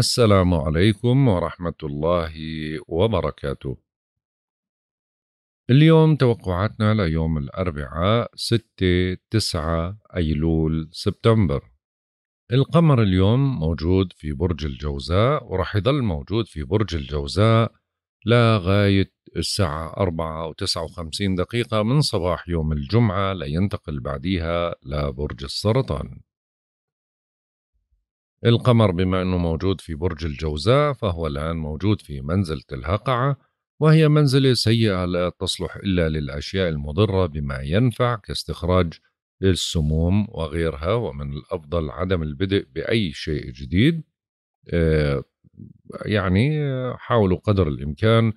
السلام عليكم ورحمة الله وبركاته. اليوم توقعاتنا ليوم الأربعاء 6 9 أيلول سبتمبر. القمر اليوم موجود في برج الجوزاء ورح يضل موجود في برج الجوزاء لغاية الساعة 4 و 59 دقيقة من صباح يوم الجمعة لينتقل بعديها لبرج السرطان القمر بما أنه موجود في برج الجوزاء فهو الآن موجود في منزلة الهقعة وهي منزلة سيئة لا تصلح إلا للأشياء المضرة بما ينفع كاستخراج السموم وغيرها ومن الأفضل عدم البدء بأي شيء جديد آه، يعني حاولوا قدر الإمكان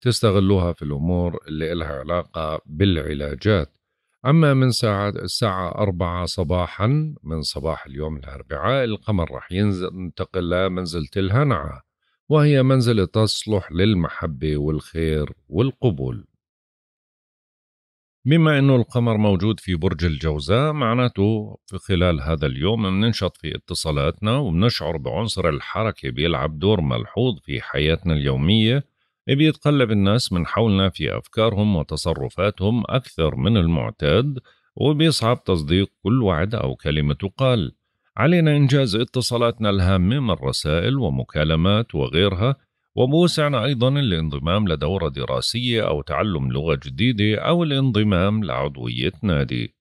تستغلوها في الأمور اللي لها علاقة بالعلاجات أما من ساعة الساعة أربعة صباحا من صباح اليوم الأربعاء القمر راح ينتقل لمنزلة الهنعة وهي منزلة تصلح للمحبة والخير والقبول بما أنه القمر موجود في برج الجوزاء معناته في خلال هذا اليوم بننشط في اتصالاتنا وبنشعر بعنصر الحركة بيلعب دور ملحوظ في حياتنا اليومية بيتقلب الناس من حولنا في أفكارهم وتصرفاتهم أكثر من المعتاد وبيصعب تصديق كل وعد أو كلمة تقال علينا إنجاز اتصالاتنا الهامة من رسائل ومكالمات وغيرها وبوسعنا أيضا الانضمام لدورة دراسية أو تعلم لغة جديدة أو الانضمام لعضوية نادي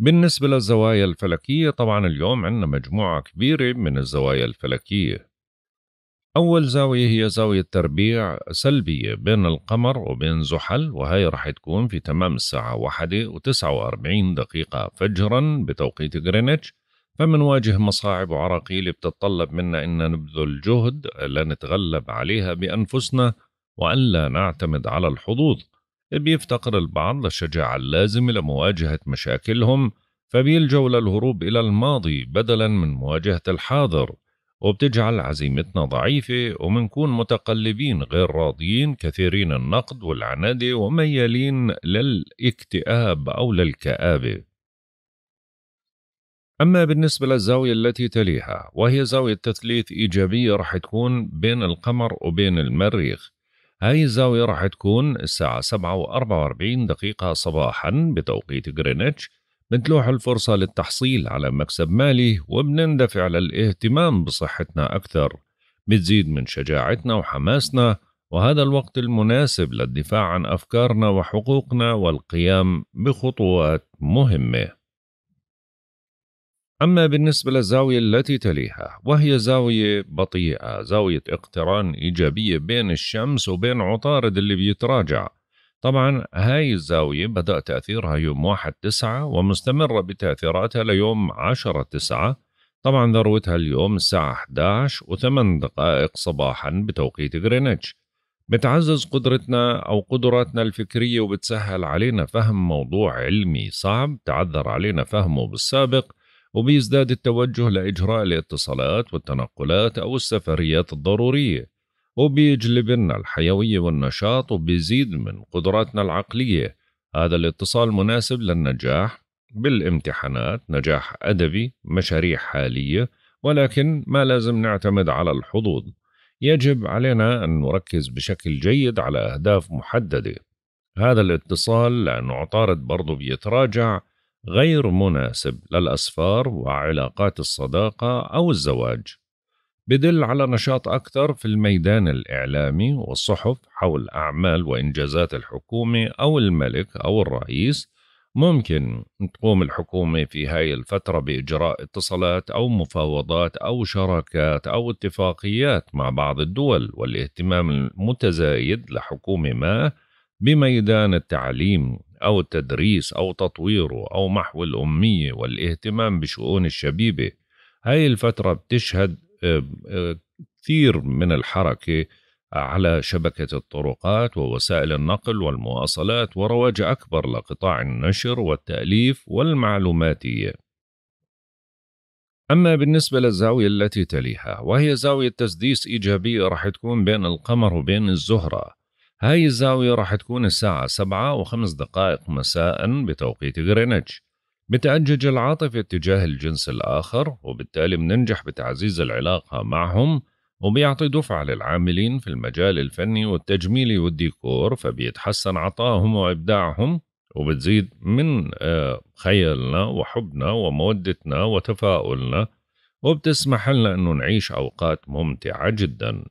بالنسبة للزوايا الفلكية طبعا اليوم عندنا مجموعة كبيرة من الزوايا الفلكية أول زاوية هي زاوية تربيع سلبية بين القمر وبين زحل وهي راح تكون في تمام الساعة واحدة وتسعة وأربعين دقيقة فجرا بتوقيت غرينتش فمنواجه مصاعب وعراقيل بتتطلب منا أن نبذل جهد لا نتغلب عليها بأنفسنا وألا نعتمد على الحظوظ بيفتقر البعض للشجاعة اللازمة لمواجهة مشاكلهم فبيلجوا للهروب إلى الماضي بدلا من مواجهة الحاضر وبتجعل عزيمتنا ضعيفة ومنكون متقلبين غير راضيين كثيرين النقد والعنادة وميالين للاكتئاب أو للكآبة أما بالنسبة للزاوية التي تليها وهي زاوية تثليث إيجابية رح تكون بين القمر وبين المريخ هاي الزاوية رح تكون الساعة 7.44 دقيقة صباحا بتوقيت غرينتش بتلوح الفرصة للتحصيل على مكسب مالي وبنندفع للاهتمام بصحتنا أكثر بتزيد من شجاعتنا وحماسنا وهذا الوقت المناسب للدفاع عن أفكارنا وحقوقنا والقيام بخطوات مهمة أما بالنسبة للزاوية التي تليها وهي زاوية بطيئة زاوية اقتران إيجابية بين الشمس وبين عطارد اللي بيتراجع طبعا هاي الزاوية بدأ تأثيرها يوم واحد تسعة ومستمرة بتأثيراتها ليوم عشرة تسعة طبعا ذروتها اليوم الساعة 11 و8 دقائق صباحا بتوقيت غرينتش بتعزز قدرتنا أو قدراتنا الفكرية وبتسهل علينا فهم موضوع علمي صعب تعذر علينا فهمه بالسابق وبيزداد التوجه لإجراء الاتصالات والتنقلات أو السفريات الضرورية وبيجلب لنا الحيوية والنشاط وبيزيد من قدراتنا العقلية هذا الاتصال مناسب للنجاح بالامتحانات نجاح أدبي مشاريع حالية ولكن ما لازم نعتمد على الحظوظ يجب علينا أن نركز بشكل جيد على أهداف محددة هذا الاتصال لأنه عطارد برضه بيتراجع غير مناسب للأسفار وعلاقات الصداقة أو الزواج بدل على نشاط أكثر في الميدان الإعلامي والصحف حول أعمال وإنجازات الحكومة أو الملك أو الرئيس ممكن تقوم الحكومة في هاي الفترة بإجراء اتصالات أو مفاوضات أو شراكات أو اتفاقيات مع بعض الدول والاهتمام المتزايد لحكومة ما بميدان التعليم أو التدريس أو تطويره أو محو الأمية والاهتمام بشؤون الشبيبة هاي الفترة بتشهد كثير من الحركه على شبكه الطرقات ووسائل النقل والمواصلات ورواج اكبر لقطاع النشر والتاليف والمعلوماتيه أما بالنسبة للزاوية التي تليها وهي زاوية تسديس إيجابية راح تكون بين القمر وبين الزهرة هاي الزاوية راح تكون الساعة 7 و5 دقائق مساء بتوقيت غرينتش بتأجج العاطفة تجاه الجنس الآخر وبالتالي بننجح بتعزيز العلاقة معهم وبيعطي دفعة للعاملين في المجال الفني والتجميلي والديكور فبيتحسن عطاهم وإبداعهم وبتزيد من آه، خيالنا وحبنا ومودتنا وتفاؤلنا وبتسمح لنا أنه نعيش أوقات ممتعة جدا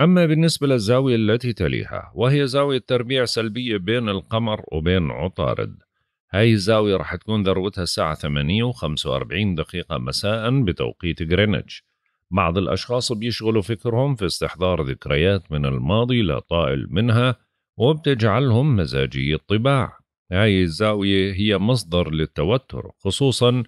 أما بالنسبة للزاوية التي تليها وهي زاوية تربيع سلبية بين القمر وبين عطارد هاي الزاوية راح تكون ذروتها الساعة 8 و45 دقيقة مساء بتوقيت غرينتش بعض الأشخاص بيشغلوا فكرهم في استحضار ذكريات من الماضي لا طائل منها وبتجعلهم مزاجي الطباع هاي الزاوية هي مصدر للتوتر خصوصا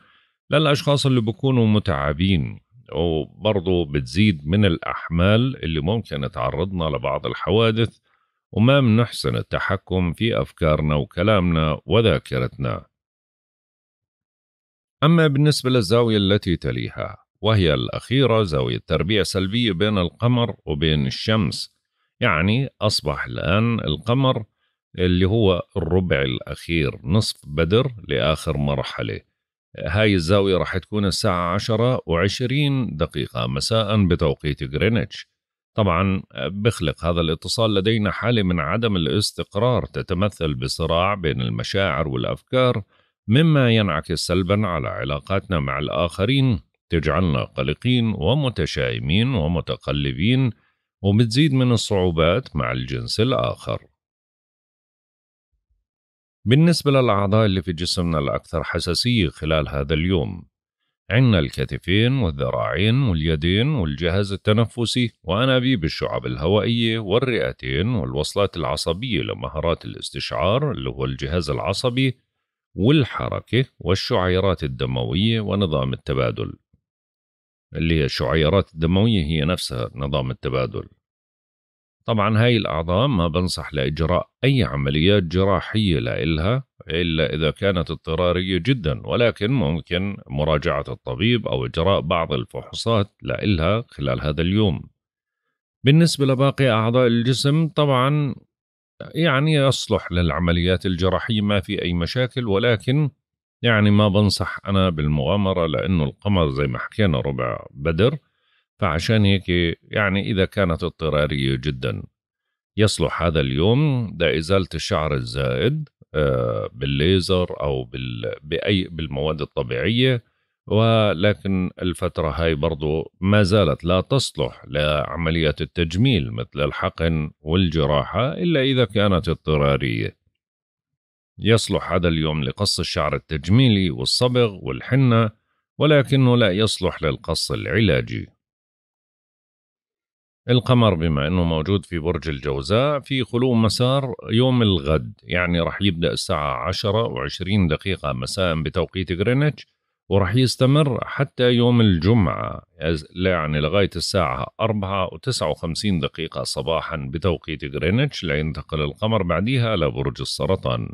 للأشخاص اللي بيكونوا متعبين وبرضه بتزيد من الأحمال اللي ممكن تعرضنا لبعض الحوادث وما منحسن التحكم في أفكارنا وكلامنا وذاكرتنا أما بالنسبة للزاوية التي تليها وهي الأخيرة زاوية تربيع سلبية بين القمر وبين الشمس يعني أصبح الآن القمر اللي هو الربع الأخير نصف بدر لآخر مرحلة هاي الزاوية راح تكون الساعة عشرة وعشرين دقيقة مساء بتوقيت غرينتش طبعا آه، بخلق هذا الاتصال لدينا حاله من عدم الاستقرار تتمثل بصراع بين المشاعر والافكار مما ينعكس سلبا على علاقاتنا مع الاخرين تجعلنا قلقين ومتشائمين ومتقلبين وبتزيد من الصعوبات مع الجنس الاخر بالنسبة للأعضاء اللي في جسمنا الأكثر حساسية خلال هذا اليوم عنا الكتفين والذراعين واليدين والجهاز التنفسي وأنابيب الشعب الهوائية والرئتين والوصلات العصبية لمهارات الاستشعار اللي هو الجهاز العصبي والحركة والشعيرات الدموية ونظام التبادل اللي هي الشعيرات الدموية هي نفسها نظام التبادل طبعا هاي الأعضاء ما بنصح لإجراء أي عمليات جراحية لإلها إلا إذا كانت اضطرارية جدا ولكن ممكن مراجعة الطبيب أو إجراء بعض الفحوصات لإلها خلال هذا اليوم بالنسبة لباقي أعضاء الجسم طبعا يعني يصلح للعمليات الجراحية ما في أي مشاكل ولكن يعني ما بنصح أنا بالمغامرة لأنه القمر زي ما حكينا ربع بدر فعشان هيك يعني إذا كانت اضطرارية جدا يصلح هذا اليوم لإزالة الشعر الزائد آه، بالليزر أو بأي بالمواد الطبيعية ولكن الفترة هاي برضو ما زالت لا تصلح لعمليات التجميل مثل الحقن والجراحة إلا إذا كانت اضطرارية يصلح هذا اليوم لقص الشعر التجميلي والصبغ والحنة ولكنه لا يصلح للقص العلاجي القمر بما انه موجود في برج الجوزاء في خلو مسار يوم الغد يعني راح يبدا الساعه 10 و20 دقيقه مساء بتوقيت غرينتش وراح يستمر حتى يوم الجمعه يعني لغايه الساعه 4 و59 دقيقه صباحا بتوقيت غرينتش لينتقل القمر بعدها لبرج السرطان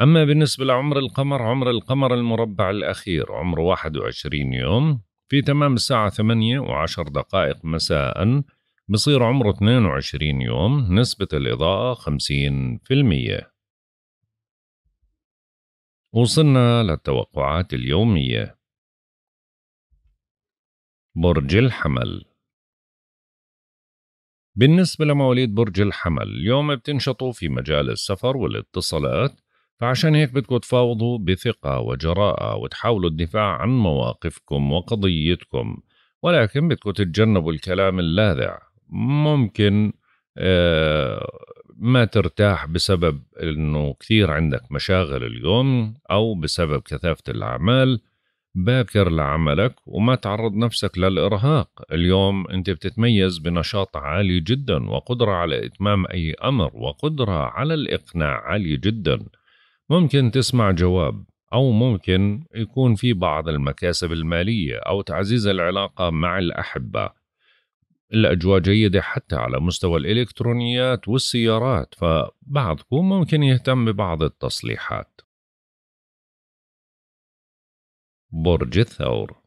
أما بالنسبة لعمر القمر عمر القمر المربع الأخير عمره 21 يوم في تمام الساعة 8 و10 دقائق مساء بصير عمره 22 يوم نسبة الإضاءة 50% وصلنا للتوقعات اليومية برج الحمل بالنسبة لمواليد برج الحمل اليوم بتنشطوا في مجال السفر والاتصالات فعشان هيك بدكم تفاوضوا بثقة وجراءة وتحاولوا الدفاع عن مواقفكم وقضيتكم ولكن بدكم تتجنبوا الكلام اللاذع ممكن آه، ما ترتاح بسبب انه كثير عندك مشاغل اليوم او بسبب كثافة الأعمال باكر لعملك وما تعرض نفسك للإرهاق اليوم أنت بتتميز بنشاط عالي جدا وقدرة على إتمام أي أمر وقدرة على الإقناع عالية جدا ممكن تسمع جواب أو ممكن يكون في بعض المكاسب المالية أو تعزيز العلاقة مع الأحبة الأجواء جيدة حتى على مستوى الإلكترونيات والسيارات فبعضكم ممكن يهتم ببعض التصليحات برج الثور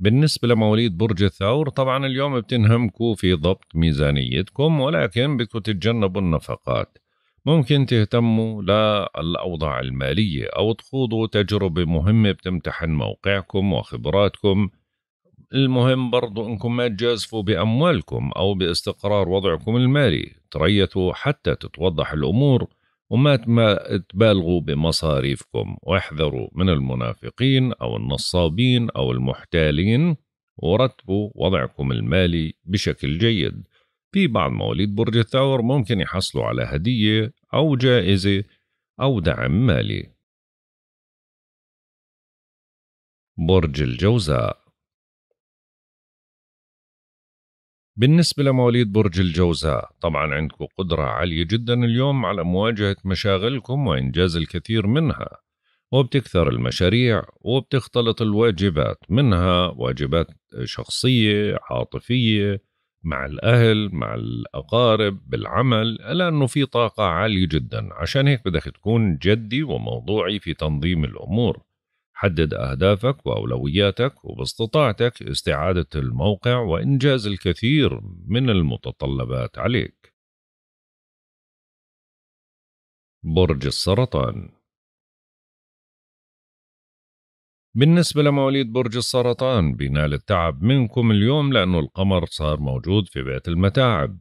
بالنسبة لمواليد برج الثور طبعا اليوم بتنهمكوا في ضبط ميزانيتكم ولكن بدكم تتجنبوا النفقات ممكن تهتموا للأوضاع المالية أو تخوضوا تجربة مهمة بتمتحن موقعكم وخبراتكم المهم برضو انكم ما تجازفوا باموالكم او باستقرار وضعكم المالي تريثوا حتى تتوضح الامور وما تبالغوا بمصاريفكم واحذروا من المنافقين او النصابين او المحتالين ورتبوا وضعكم المالي بشكل جيد في بعض مواليد برج الثور ممكن يحصلوا على هدية أو جائزة أو دعم مالي برج الجوزاء بالنسبة لمواليد برج الجوزاء طبعا عندكم قدرة عالية جدا اليوم على مواجهة مشاغلكم وإنجاز الكثير منها وبتكثر المشاريع وبتختلط الواجبات منها واجبات شخصية عاطفية مع الأهل مع الأقارب بالعمل لأنه في طاقة عالية جدا عشان هيك بدك تكون جدي وموضوعي في تنظيم الأمور حدد أهدافك وأولوياتك وباستطاعتك استعادة الموقع وإنجاز الكثير من المتطلبات عليك برج السرطان بالنسبة لمواليد برج السرطان بينال التعب منكم اليوم لأنه القمر صار موجود في بيت المتاعب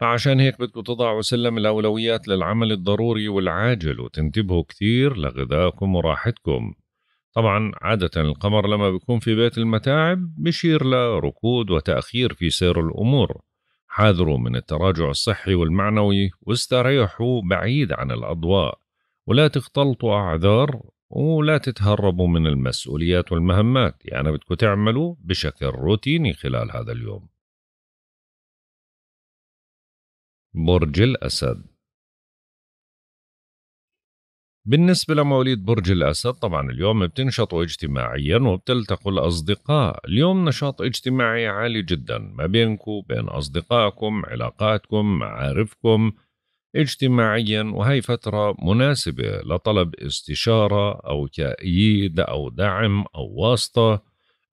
فعشان هيك بدكم تضعوا سلم الأولويات للعمل الضروري والعاجل وتنتبهوا كثير لغذائكم وراحتكم طبعا عادة القمر لما بيكون في بيت المتاعب بشير لركود وتأخير في سير الأمور حاذروا من التراجع الصحي والمعنوي واستريحوا بعيد عن الأضواء ولا تختلطوا أعذار ولا تتهربوا من المسؤوليات والمهمات يعني بدكم تعملوا بشكل روتيني خلال هذا اليوم برج الأسد بالنسبة لمواليد برج الأسد طبعا اليوم بتنشطوا اجتماعيا وبتلتقوا الأصدقاء اليوم نشاط اجتماعي عالي جدا ما بينكم بين أصدقائكم علاقاتكم معارفكم اجتماعيا وهي فترة مناسبة لطلب استشارة أو تأييد أو دعم أو واسطة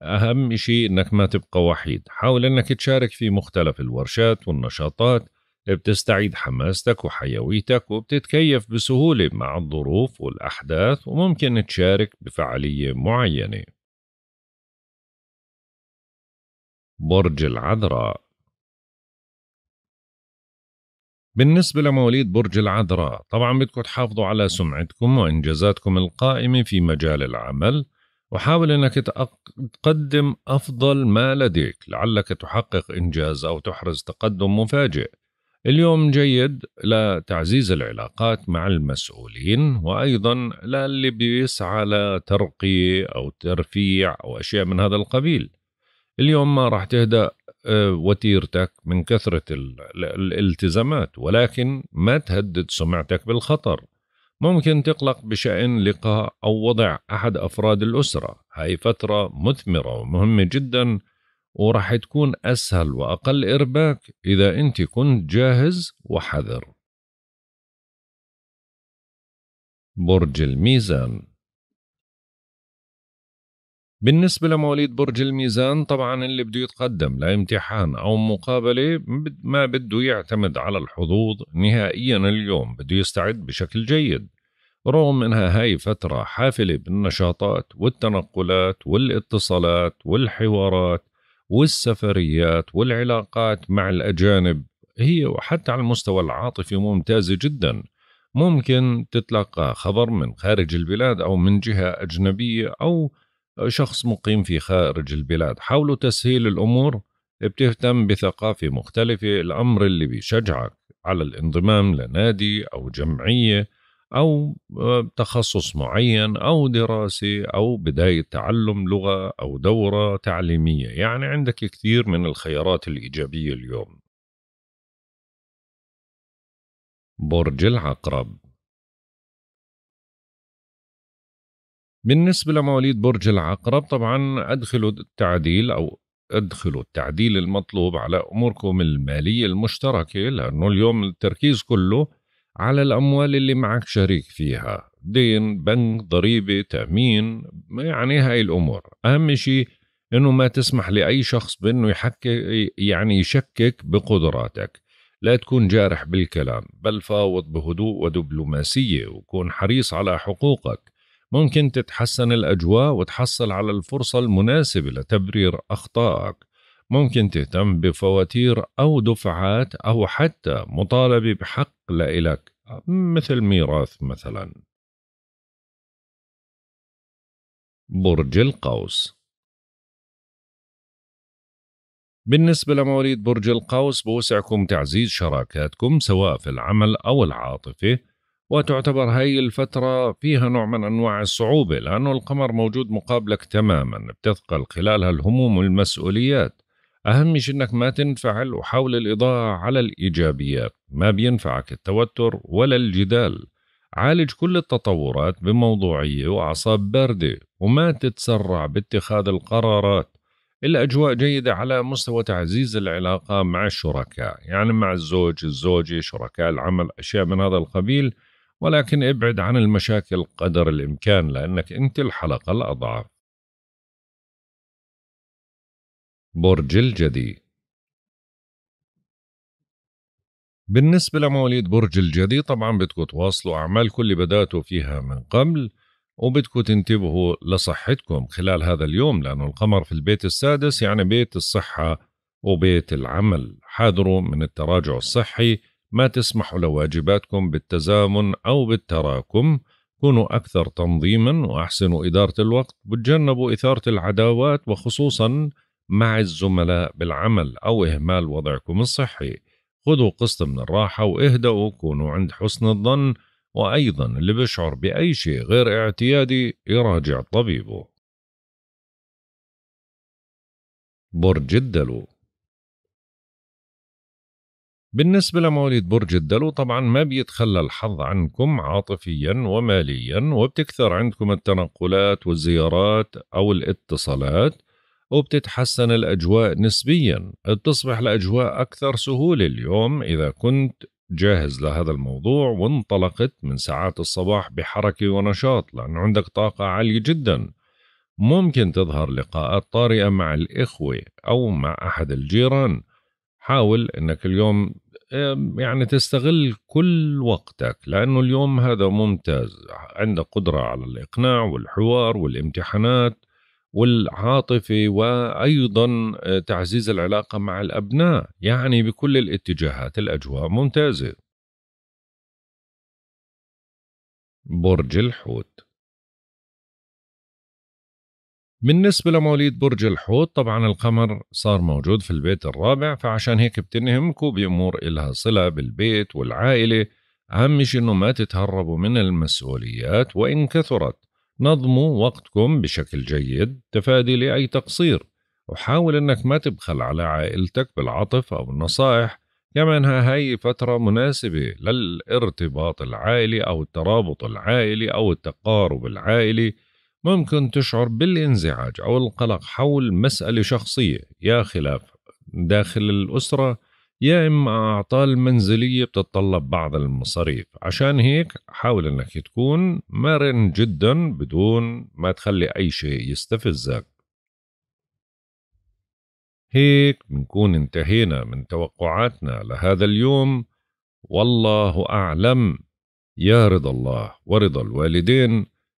أهم شيء أنك ما تبقى وحيد حاول أنك تشارك في مختلف الورشات والنشاطات بتستعيد حماستك وحيويتك وبتتكيف بسهولة مع الظروف والأحداث وممكن تشارك بفعالية معينة برج العذراء بالنسبة لمواليد برج العذراء طبعا بدكم تحافظوا على سمعتكم وإنجازاتكم القائمة في مجال العمل وحاول أنك تقدم أفضل ما لديك لعلك تحقق إنجاز أو تحرز تقدم مفاجئ اليوم جيد لتعزيز العلاقات مع المسؤولين وأيضا للي بيسعى لترقية أو ترفيع أو أشياء من هذا القبيل اليوم ما راح تهدأ آه، وتيرتك من كثرة الالتزامات ولكن ما تهدد سمعتك بالخطر ممكن تقلق بشأن لقاء أو وضع أحد أفراد الأسرة هاي فترة مثمرة ومهمة جدا ورح تكون أسهل وأقل إرباك إذا أنت كنت جاهز وحذر برج الميزان بالنسبة لمواليد برج الميزان طبعا اللي بده يتقدم لامتحان أو مقابلة ما بده يعتمد على الحظوظ نهائيا اليوم بده يستعد بشكل جيد رغم انها هاي فترة حافلة بالنشاطات والتنقلات والاتصالات والحوارات والسفريات والعلاقات مع الأجانب هي وحتى على المستوى العاطفي ممتازة جدا ممكن تتلقى خبر من خارج البلاد أو من جهة أجنبية أو شخص مقيم في خارج البلاد حاولوا تسهيل الأمور بتهتم بثقافة مختلفة الأمر اللي بيشجعك على الانضمام لنادي أو جمعية أو آه، تخصص معين أو دراسة أو بداية تعلم لغة أو دورة تعليمية يعني عندك كثير من الخيارات الإيجابية اليوم برج العقرب بالنسبة لمواليد برج العقرب طبعا أدخلوا التعديل أو أدخلوا التعديل المطلوب على أموركم المالية المشتركة لأنه اليوم التركيز كله على الأموال اللي معك شريك فيها دين بنك ضريبة تأمين يعني هاي الأمور أهم شيء أنه ما تسمح لأي شخص بأنه يحكي يعني يشكك بقدراتك لا تكون جارح بالكلام بل فاوض بهدوء ودبلوماسية وكون حريص على حقوقك ممكن تتحسن الأجواء وتحصل على الفرصة المناسبة لتبرير أخطائك ممكن تهتم بفواتير أو دفعات أو حتى مطالبة بحق لإلك مثل ميراث مثلا برج القوس بالنسبة لمواليد برج القوس بوسعكم تعزيز شراكاتكم سواء في العمل أو العاطفة وتعتبر هاي الفترة فيها نوع من أنواع الصعوبة لأنه القمر موجود مقابلك تماما بتثقل خلالها الهموم والمسؤوليات أهم شيء إنك ما تنفعل وحاول الإضاءة على الإيجابيات ما بينفعك التوتر ولا الجدال عالج كل التطورات بموضوعية وأعصاب باردة وما تتسرع باتخاذ القرارات الأجواء جيدة على مستوى تعزيز العلاقة مع الشركاء يعني مع الزوج الزوجة شركاء العمل أشياء من هذا القبيل ولكن ابعد عن المشاكل قدر الإمكان لأنك أنت الحلقة الأضعف برج الجدي بالنسبة لمواليد برج الجدي طبعا بدكم تواصلوا أعمالكم اللي بدأتوا فيها من قبل وبدكم تنتبهوا لصحتكم خلال هذا اليوم لأنه القمر في البيت السادس يعني بيت الصحة وبيت العمل حاذروا من التراجع الصحي ما تسمح لواجباتكم بالتزامن أو بالتراكم كونوا أكثر تنظيما وأحسنوا إدارة الوقت وتجنبوا إثارة العداوات وخصوصا مع الزملاء بالعمل أو إهمال وضعكم الصحي خذوا قسط من الراحة واهدأوا كونوا عند حسن الظن وأيضا اللي بيشعر بأي شيء غير اعتيادي يراجع طبيبه برج الدلو بالنسبة لمواليد برج الدلو طبعا ما بيتخلى الحظ عنكم عاطفيا وماليا وبتكثر عندكم التنقلات والزيارات أو الاتصالات وبتتحسن الأجواء نسبيا بتصبح الأجواء أكثر سهولة اليوم إذا كنت جاهز لهذا الموضوع وانطلقت من ساعات الصباح بحركة ونشاط لأنه عندك طاقة عالية جدا ممكن تظهر لقاءات طارئة مع الإخوة أو مع أحد الجيران حاول انك اليوم يعني تستغل كل وقتك لانه اليوم هذا ممتاز عندك قدره على الاقناع والحوار والامتحانات والعاطفه وايضا آه، تعزيز العلاقه مع الابناء يعني بكل الاتجاهات الاجواء ممتازه برج الحوت بالنسبة لمواليد برج الحوت طبعا القمر صار موجود في البيت الرابع فعشان هيك بتنهمكوا بأمور إلها صلة بالبيت والعائلة أهم شيء إنه ما تتهربوا من المسؤوليات وإن كثرت نظموا وقتكم بشكل جيد تفادي لأي تقصير وحاول إنك ما تبخل على عائلتك بالعطف أو النصائح كمان هاي فترة مناسبة للارتباط العائلي أو الترابط العائلي أو التقارب العائلي ممكن تشعر بالانزعاج أو القلق حول مسألة شخصية يا خلاف داخل الأسرة يا إما أعطال منزلية بتتطلب بعض المصاريف عشان هيك حاول أنك تكون مرن جدا بدون ما تخلي أي شيء يستفزك هيك بنكون انتهينا من توقعاتنا لهذا اليوم والله أعلم يا رضا الله ورضا الوالدين